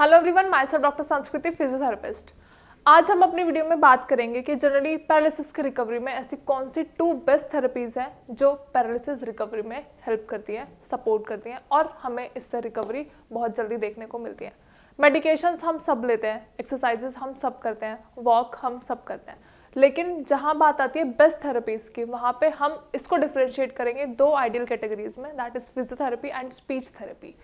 hello everyone my sir doctor Sanskriti physiotherapist आज हम अपनी वीडियो में बात करेंगे कि जनरली पैरालिसिस की रिकवरी में ऐसी कौन सी टू बेस्ट थेरेपीज़ हैं जो पैरालिसिस रिकवरी में हेल्प करती हैं सपोर्ट करती हैं और हमें इससे रिकवरी बहुत जल्दी देखने को मिलती है मेडिकेशंस हम सब लेते हैं एक्सरसाइजेस हम सब करते हैं वॉक हम सब करते हैं लेकिन जहाँ बात आती है बेस्ट थेरेपीज़ की वहाँ पे हम इसको डिफ्रेंशिएट करेंगे दो आइडियल कैटेगरीज में that is physiotherapy and speech therapy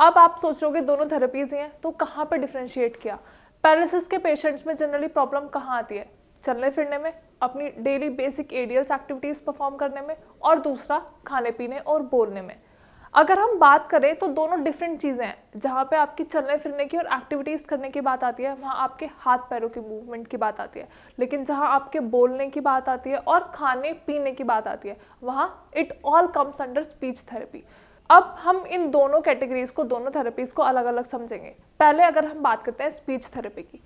अब आप सोच रहे हो दोनों थेरेपीज ही हैं तो कहाँ पर डिफ्रेंशिएट किया पैरालिसिस के पेशेंट्स में जनरली प्रॉब्लम कहाँ आती है चलने फिरने में अपनी daily basic ADLs activities perform करने में और दूसरा खाने पीने और बोलने में अगर हम बात करें तो दोनों डिफरेंट चीज़ें हैं जहाँ पे आपकी चलने फिरने की और एक्टिविटीज़ करने की बात आती है वहाँ आपके हाथ पैरों की मूवमेंट की बात आती है लेकिन जहाँ आपके बोलने की बात आती है और खाने पीने की बात आती है वहाँ it all comes under speech therapy अब हम इन दोनों कैटेगरीज को दोनों थेरेपीज को अलग अलग समझेंगे पहले अगर हम बात करते हैं स्पीच थेरेपी की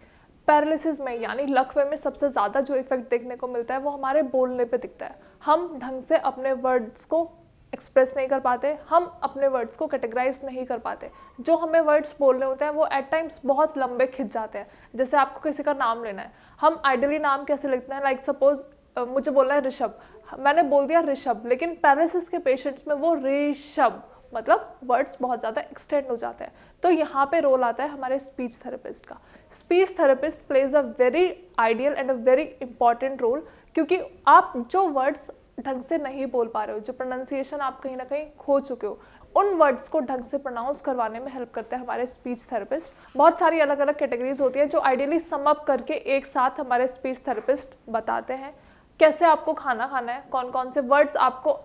पैरालिसिस में यानी लकवे में सबसे ज़्यादा जो इफेक्ट देखने को मिलता है वो हमारे बोलने पे दिखता है हम ढंग से अपने वर्ड्स को एक्सप्रेस नहीं कर पाते हम अपने वर्ड्स को कैटेगराइज नहीं कर पाते जो हमें वर्ड्स बोलने होते हैं वो एट टाइम्स बहुत लंबे खिंच जाते हैं जैसे आपको किसी का नाम लेना है हम आइडली नाम कैसे लिखते हैं लाइक सपोज मुझे बोलना है ऋषभ मैंने बोल दिया ऋषभ लेकिन पैरालिसिस के पेशेंट्स में वो ऋषभ मतलब वर्ड्स बहुत ज़्यादा एक्सटेंड हो जाते हैं तो यहाँ पे रोल आता है हमारे स्पीच थेरेपिस्ट का speech therapist plays a very ideal and a very important role क्योंकि आप जो वर्ड्स ढंग से नहीं बोल पा रहे हो जो प्रोनाउंसिएशन आप कहीं ना कहीं खो चुके हो उन वर्ड्स को ढंग से प्रोनाउंस करवाने में हेल्प करते हैं हमारे स्पीच थेरेपिस्ट बहुत सारी अलग अलग कैटेगरीज होती है जो आइडियली सम अप करके एक साथ हमारे स्पीच थेरेपिस्ट बताते हैं कैसे आपको खाना खाना है कौन कौन से वर्ड्स आपको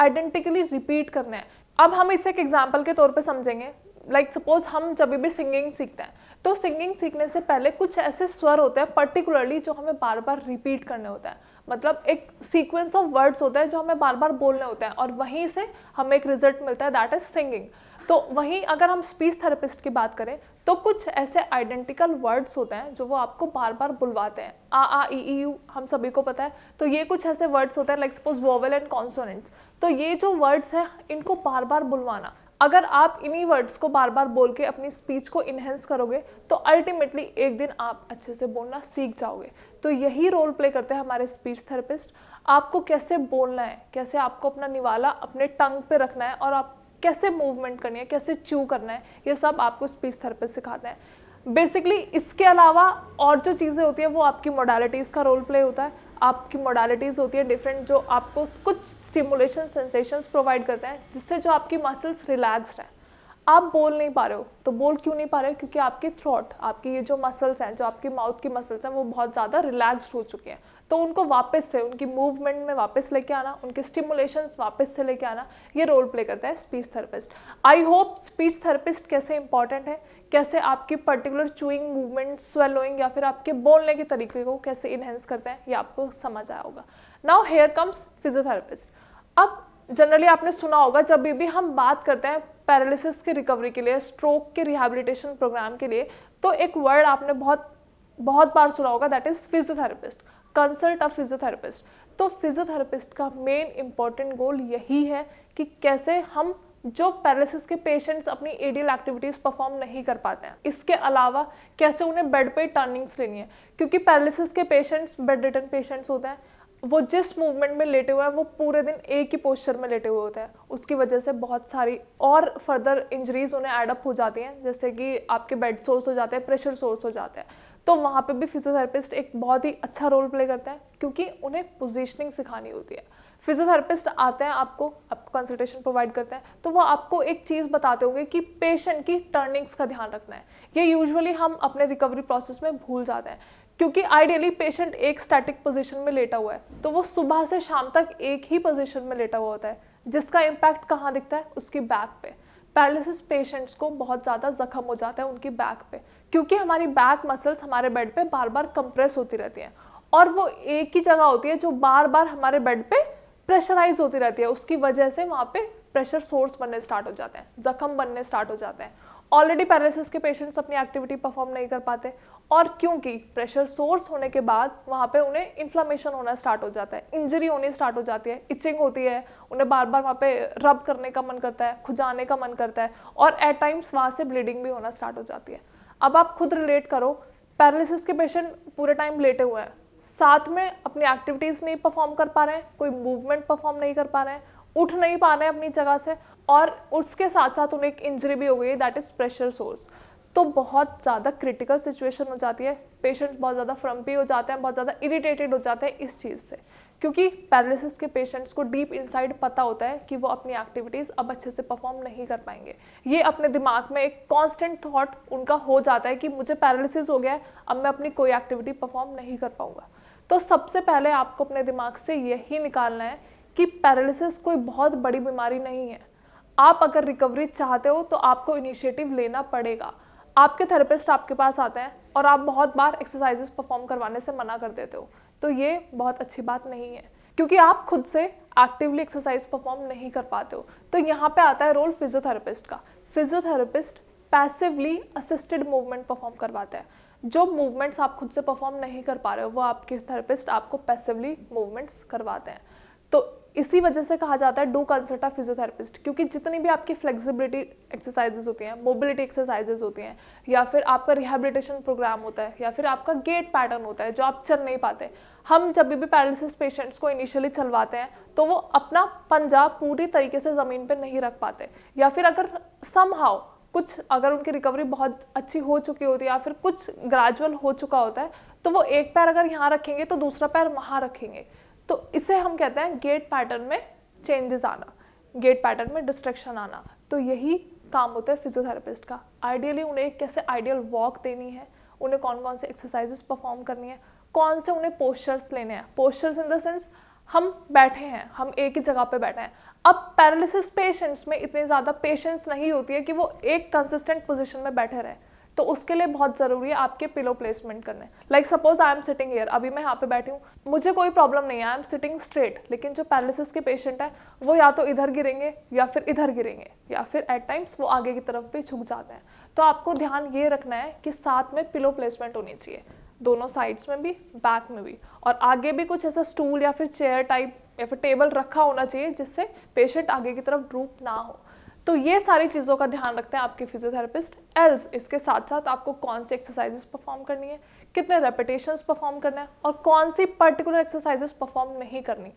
आइडेंटिकली रिपीट करने हैं अब हम इसे एक एग्जाम्पल के तौर पर समझेंगे लाइक सपोज हम जब भी सिंगिंग सीखते हैं तो सिंगिंग सीखने से पहले कुछ ऐसे स्वर होते हैं पर्टिकुलरली जो हमें बार बार रिपीट करने होता है मतलब एक सीक्वेंस ऑफ वर्ड्स होता है जो हमें बार बार बोलने होते हैं और वहीं से हमें एक रिजल्ट मिलता है दैट इज़ सिंगिंग तो वहीं अगर हम स्पीच थेरेपिस्ट की बात करें तो कुछ ऐसे आइडेंटिकल वर्ड्स होते हैं जो वो आपको बार बार बुलवाते हैं आ आ ई ई यू हम सभी को पता है तो ये कुछ ऐसे वर्ड्स होते हैं like suppose vowel and consonants तो ये जो वर्ड्स हैं इनको बार बार बुलवाना अगर आप इन्हीं वर्ड्स को बार बार बोल के अपनी स्पीच को इन्हेंस करोगे तो अल्टीमेटली एक दिन आप अच्छे से बोलना सीख जाओगे तो यही रोल प्ले करते हैं हमारे स्पीच थेरेपिस्ट आपको कैसे बोलना है कैसे आपको अपना निवाला अपने टंग पे रखना है और आप कैसे मूवमेंट करनी है कैसे चू करना है ये सब आपको स्पीच थेरेपिस्ट सिखाते हैं बेसिकली इसके अलावा और जो चीज़ें होती हैं वो आपकी मोडालिटीज़ का रोल प्ले होता है आपकी मोडालिटीज़ होती है डिफरेंट जो आपको कुछ स्टिमुलेशन सेंसेशंस प्रोवाइड करते हैं जिससे जो आपकी मसल्स रिलैक्सड हैं आप बोल नहीं पा रहे हो तो बोल क्यों नहीं पा रहे हो क्योंकि आपके थ्रॉट आपके ये जो मसल्स हैं जो आपके माउथ की मसल्स हैं वो बहुत ज़्यादा रिलैक्सड हो चुके हैं तो उनको वापस से उनकी मूवमेंट में वापस लेके आना उनके स्टिमुलेशन वापस से लेके आना ये रोल प्ले करता है speech therapist I hope speech therapist कैसे इंपॉर्टेंट है कैसे आपकी पर्टिकुलर चूइंग मूवमेंट स्वेलोइंग या फिर आपके बोलने के तरीके को कैसे इन्हेंस करते हैं ये आपको समझ आया होगा नाउ हेयर कम्स फिजियोथेरेपिस्ट अब जनरली आपने सुना होगा जब भी हम बात करते हैं पैरालिसिस की रिकवरी के लिए स्ट्रोक के रिहेबिलिटेशन प्रोग्राम के लिए तो एक वर्ड आपने बहुत बहुत बार सुना होगा that is physiotherapist consult a physiotherapist तो फिजियोथेरेपिस्ट का मेन इम्पॉर्टेंट गोल यही है कि कैसे हम जो पैरालिसिस के पेशेंट्स अपनी एडियल एक्टिविटीज़ परफॉर्म नहीं कर पाते हैं इसके अलावा कैसे उन्हें बेड पे टर्निंग्स लेनी है क्योंकि पैरालिसिस के पेशेंट्स बेड रिटर्न पेशेंट्स होते हैं वो जिस मूवमेंट में लेटे हुए हैं वो पूरे दिन एक ही पोस्चर में लेटे हुए होते हैं उसकी वजह से बहुत सारी और फर्दर इंजरीज उन्हें एडअप हो जाती हैं जैसे कि आपके बेड सोर्स हो जाते हैं प्रेशर सोर्स हो जाते हैं तो वहाँ पे भी फिजियोथेरेपिस्ट एक बहुत ही अच्छा रोल प्ले करते हैं क्योंकि उन्हें पोजिशनिंग सिखानी होती है फिजियोथेरेपिस्ट आते हैं आपको आपको कंसल्टेशन प्रोवाइड करते हैं तो वो आपको एक चीज़ बताते होंगे कि पेशेंट की टर्निंग्स का ध्यान रखना है ये यूजुअली हम अपने रिकवरी प्रोसेस में भूल जाते हैं क्योंकि आइडियली पेशेंट एक स्टैटिक पोजीशन में लेटा हुआ है तो वो सुबह से शाम तक एक ही पोजीशन में लेटा हुआ होता है जिसका इम्पैक्ट कहाँ दिखता है उसकी बैक पे पैरालिसिस पेशेंट्स को बहुत ज़्यादा जख्म हो जाता है उनकी बैक पे क्योंकि हमारी बैक मसल्स हमारे बेड पे बार बार कंप्रेस होती रहती हैं और वो एक ही जगह होती है जो बार बार हमारे बेड पे प्रेशराइज होती रहती है उसकी वजह से वहाँ पे प्रेशर सोर्स बनने स्टार्ट हो जाते हैं जख्म बनने स्टार्ट हो जाते हैं ऑलरेडी पैरालिसिस के पेशेंट्स अपनी एक्टिविटी परफॉर्म नहीं कर पाते और क्योंकि प्रेशर सोर्स होने के बाद वहाँ पे उन्हें इन्फ्लामेशन होना स्टार्ट हो जाता है इंजरी होनी स्टार्ट हो जाती है इचिंग होती है उन्हें बार बार वहाँ पे रब करने का मन करता है खुजाने का मन करता है और एट टाइम्स वहाँ से ब्लीडिंग भी होना स्टार्ट हो जाती है अब आप खुद रिलेट करो पैरालिसिस के पेशेंट पूरे टाइम लेटे हुए हैं साथ में अपनी एक्टिविटीज़ नहीं परफॉर्म कर पा रहे हैं कोई मूवमेंट परफॉर्म नहीं कर पा रहे हैं उठ नहीं पा रहे हैं अपनी जगह से और उसके साथ साथ उन्हें एक इंजरी भी हो गई है दैट इज़ प्रेशर सोर्स तो बहुत ज़्यादा क्रिटिकल सिचुएशन हो जाती है पेशेंट बहुत ज़्यादा फ्रम्पी हो जाते हैं बहुत ज़्यादा इरिटेटेड हो जाते हैं इस चीज़ से क्योंकि पैरालिसिस के पेशेंट्स को डीप इनसाइड पता होता है कि वो अपनी एक्टिविटीज़ अब अच्छे से परफॉर्म नहीं कर पाएंगे ये अपने दिमाग में एक कांस्टेंट थॉट उनका हो जाता है कि मुझे पैरालिसिस हो गया है अब मैं अपनी कोई एक्टिविटी परफॉर्म नहीं कर पाऊँगा तो सबसे पहले आपको अपने दिमाग से यही निकालना है कि पैरालिसिस कोई बहुत बड़ी बीमारी नहीं है आप अगर रिकवरी चाहते हो तो आपको इनिशिएटिव लेना पड़ेगा आपके थेरेपिस्ट आपके पास आते हैं और आप बहुत बार एक्सरसाइजेस परफॉर्म करवाने से मना कर देते हो तो ये बहुत अच्छी बात नहीं है क्योंकि आप खुद से एक्टिवली एक्सरसाइज परफॉर्म नहीं कर पाते हो तो यहाँ पे आता है रोल फिजियोथेरेपिस्ट का physiotherapist passively assisted movement perform करवाते हैं जो मूवमेंट्स आप खुद से परफॉर्म नहीं कर पा रहे हो वो आपके थेरेपिस्ट आपको पैसिवली मूवमेंट्स करवाते हैं तो इसी वजह से कहा जाता है डू कंसल्ट अ फिजियोथेरेपिस्ट क्योंकि जितनी भी आपकी फ्लेक्सिबिलिटी एक्सरसाइजेज होती हैं मोबिलिटी एक्सरसाइजेज होती हैं या फिर आपका रिहेबिलिटेशन प्रोग्राम होता है या फिर आपका गेट पैटर्न होता है जो आप चल नहीं पाते हम जब भी पैरालिसिस पेशेंट्स को इनिशियली चलवाते हैं तो वो अपना पंजा पूरी तरीके से ज़मीन पर नहीं रख पाते या फिर अगर सम हाउ कुछ अगर उनकी रिकवरी बहुत अच्छी हो चुकी होती है या फिर कुछ ग्रेजुअल हो चुका होता है तो वो एक पैर अगर यहाँ रखेंगे तो दूसरा पैर वहाँ रखेंगे तो इसे हम कहते हैं गेट पैटर्न में चेंजेस आना गेट पैटर्न में डिस्ट्रक्शन आना तो यही काम होता है फिजियोथेरापिस्ट का आइडियली उन्हें एक कैसे आइडियल वॉक देनी है उन्हें कौन कौन से एक्सरसाइजेस परफॉर्म करनी है कौन से उन्हें पोस्चर्स लेने हैं पोस्चर्स इन द सेंस हम बैठे हैं हम एक ही जगह पे बैठे हैं अब पैरालिसिस पेशेंट्स में इतनी ज़्यादा पेशेंस नहीं होती है कि वो एक कंसिस्टेंट पोजिशन में बैठे रहें तो उसके लिए बहुत ज़रूरी है आपके पिलो प्लेसमेंट करने like suppose I am sitting here अभी मैं यहाँ पे बैठी हूँ मुझे कोई प्रॉब्लम नहीं है आई एम सिटिंग स्ट्रेट लेकिन जो पैरालिसिस के पेशेंट है वो या तो इधर गिरेंगे या फिर इधर गिरेंगे या फिर एट टाइम्स वो आगे की तरफ भी झुक जाते हैं तो आपको ध्यान ये रखना है कि साथ में पिलो प्लेसमेंट होनी चाहिए दोनों साइड्स में भी बैक में भी और आगे भी कुछ ऐसा स्टूल या फिर चेयर टाइप या फिर टेबल रखा होना चाहिए जिससे पेशेंट आगे की तरफ ड्रूप ना हो तो ये सारी चीज़ों का ध्यान रखते हैं आपके फिजियोथेरेपिस्ट एल्स इसके साथ साथ आपको कौन सी एक्सरसाइजेस परफॉर्म करनी है कितने रेपिटेशंस परफॉर्म करना है और कौन सी पर्टिकुलर एक्सरसाइजेस परफॉर्म नहीं करनी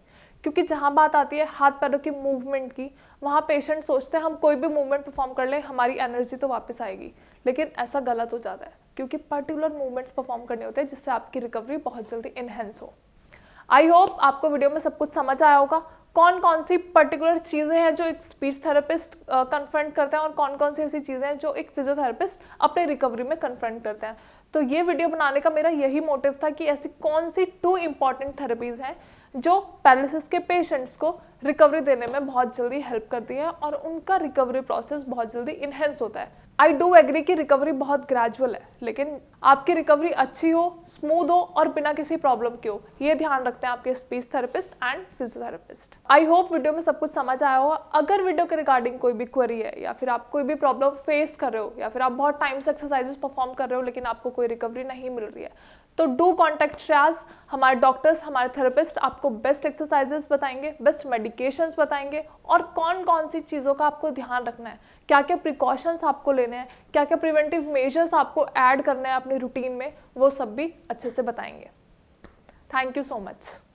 क्योंकि जहाँ बात आती है हाथ पैरों की मूवमेंट की वहाँ पेशेंट सोचते हैं हम कोई भी मूवमेंट परफॉर्म कर लें हमारी एनर्जी तो वापस आएगी लेकिन ऐसा गलत हो जाता है क्योंकि पर्टिकुलर मूवमेंट्स परफॉर्म करने होते हैं जिससे आपकी रिकवरी बहुत जल्दी इनहेंस हो आई होप आपको वीडियो में सब कुछ समझ आया होगा कौन कौन सी पर्टिकुलर चीज़ें हैं जो एक स्पीच थेरेपिस्ट कन्फ्रंट करते हैं और कौन कौन सी ऐसी चीज़ें हैं जो एक फिजियोथेरेपिस्ट अपने रिकवरी में कन्फ्रंट करते हैं तो ये वीडियो बनाने का मेरा यही मोटिव था कि ऐसी कौन सी टू इम्पॉर्टेंट थेरेपीज़ हैं जो पैरालिसिस के पेशेंट्स को रिकवरी देने में बहुत जल्दी हेल्प करती है और उनका रिकवरी प्रोसेस बहुत जल्दी इन्हेंस होता है आई डू एग्री कि रिकवरी बहुत ग्रेजुअल है लेकिन आपकी रिकवरी अच्छी हो स्मूथ हो और बिना किसी प्रॉब्लम के हो ये ध्यान रखते हैं आपके speech therapist and physiotherapist I hope video में सब कुछ समझ आया होगा अगर वीडियो के रिगार्डिंग कोई भी क्वेरी है या फिर आप कोई भी प्रॉब्लम फेस कर रहे हो या फिर आप बहुत टाइम से एक्सरसाइजेस परफॉर्म कर रहे हो लेकिन आपको कोई रिकवरी नहीं मिल रही है तो डू कॉन्टैक्ट श्रेयाज हमारे डॉक्टर्स हमारे थेरेपिस्ट आपको बेस्ट एक्सरसाइजेस बताएंगे बेस्ट मेडिकेशंस बताएंगे और कौन कौन सी चीज़ों का आपको ध्यान रखना है क्या क्या प्रिकॉशंस आपको लेने हैं क्या क्या प्रिवेंटिव मेजर्स आपको ऐड करना है अपनी रूटीन में वो सब भी अच्छे से बताएंगे थैंक यू सो मच